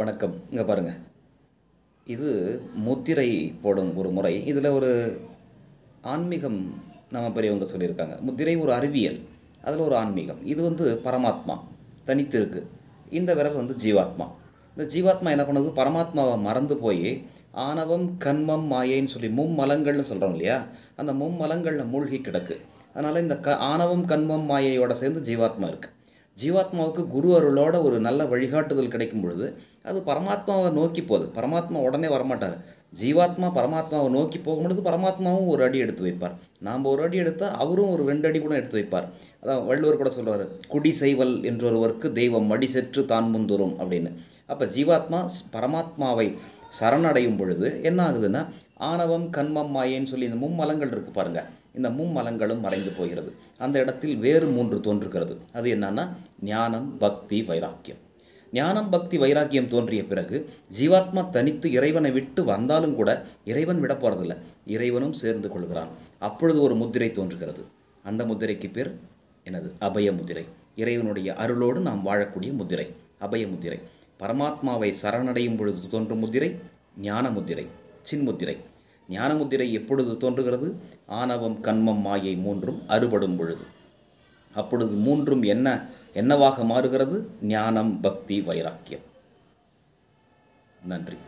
வணக்கம் இங்கே பாருங்கள் இது முத்திரை போடும் ஒரு முறை இதில் ஒரு ஆன்மீகம் நம்ம பெரியவங்க சொல்லியிருக்காங்க முத்திரை ஒரு அறிவியல் அதில் ஒரு ஆன்மீகம் இது வந்து பரமாத்மா தனித்து இருக்குது இந்த விரல் வந்து ஜீவாத்மா இந்த ஜீவாத்மா என்ன பண்ணுது பரமாத்மாவை மறந்து போய் ஆணவம் கண்மம் மாயைன்னு சொல்லி மும்மலங்கள்னு சொல்கிறோம் இல்லையா அந்த மும்மலங்களில் மூழ்கி கிடக்கு அதனால் இந்த க ஆணவம் கண்மம் மாயையோடு சேர்ந்து ஜீவாத்மா இருக்குது ஜீவாத்மாவுக்கு குரு அருளோட ஒரு நல்ல வழிகாட்டுதல் கிடைக்கும் பொழுது அது பரமாத்மாவை நோக்கி போகுது பரமாத்மா உடனே வரமாட்டார் ஜீவாத்மா பரமாத்மாவை நோக்கி போகும் பொழுது பரமாத்மாவும் ஒரு அடி எடுத்து வைப்பார் நாம் ஒரு அடி எடுத்தால் அவரும் ஒரு ரெண்டு அடி கூட எடுத்து வைப்பார் அதான் வள்ளுவர் கூட சொல்கிறார் குடி செய்வல் என்றொருவருக்கு தெய்வம் மடி செற்று தான் முந்துரும் அப்படின்னு அப்போ ஜீவாத்மா பரமாத்மாவை சரணடையும் பொழுது என்ன ஆகுதுன்னா ஆணவம் கண்மம் மாயேன்னு சொல்லி இந்த மும்மலங்கள் இருக்குது பாருங்கள் இந்த மும்மலங்களும் மறைந்து போகிறது அந்த இடத்தில் வேறு மூன்று தோன்றுகிறது அது என்னன்னா ஞானம் பக்தி வைராக்கியம் ஞானம் பக்தி வைராக்கியம் தோன்றிய பிறகு ஜீவாத்மா தனித்து இறைவனை விட்டு வந்தாலும் கூட இறைவன் விட போகிறதில்ல இறைவனும் சேர்ந்து கொள்கிறான் அப்பொழுது ஒரு முத்திரை தோன்றுகிறது அந்த முதிரைக்கு பேர் எனது அபய முதிரை இறைவனுடைய அருளோடு நாம் வாழக்கூடிய முதிரை அபய முதிரை பரமாத்மாவை சரணடையும் பொழுது தோன்றும் முதிரை ஞான முதிரை சின்முத்திரை ஞானமுதிரை எப்பொழுது தோன்றுகிறது ஆணவம் கண்மம் மாயை மூன்றும் அறுபடும் பொழுது அப்பொழுது மூன்றும் என்ன என்னவாக மாறுகிறது ஞானம் பக்தி வைராக்கியம் நன்றி